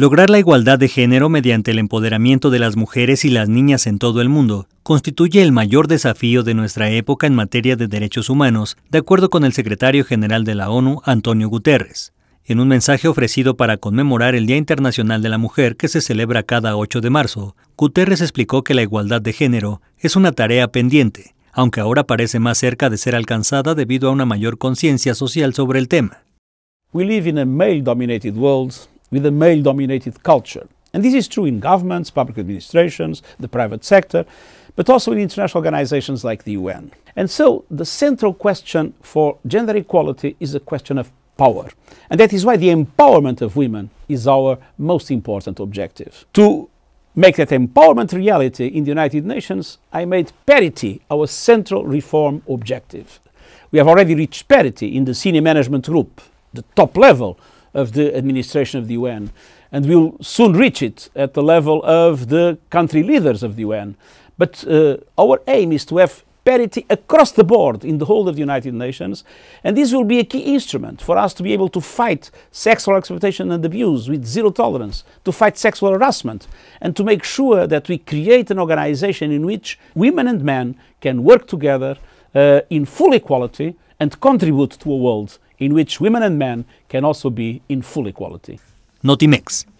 Lograr la igualdad de género mediante el empoderamiento de las mujeres y las niñas en todo el mundo constituye el mayor desafío de nuestra época en materia de derechos humanos, de acuerdo con el secretario general de la ONU, Antonio Guterres. En un mensaje ofrecido para conmemorar el Día Internacional de la Mujer que se celebra cada 8 de marzo, Guterres explicó que la igualdad de género es una tarea pendiente, aunque ahora parece más cerca de ser alcanzada debido a una mayor conciencia social sobre el tema. We live in a male-dominated world with a male dominated culture. And this is true in governments, public administrations, the private sector, but also in international organizations like the UN. And so the central question for gender equality is a question of power. And that is why the empowerment of women is our most important objective. To make that empowerment reality in the United Nations, I made parity our central reform objective. We have already reached parity in the senior management group, the top level of the administration of the UN. And we'll soon reach it at the level of the country leaders of the UN. But uh, our aim is to have parity across the board in the whole of the United Nations. And this will be a key instrument for us to be able to fight sexual exploitation and abuse with zero tolerance, to fight sexual harassment, and to make sure that we create an organization in which women and men can work together uh, in full equality and contribute to a world in which women and men can also be in full equality. Notimex,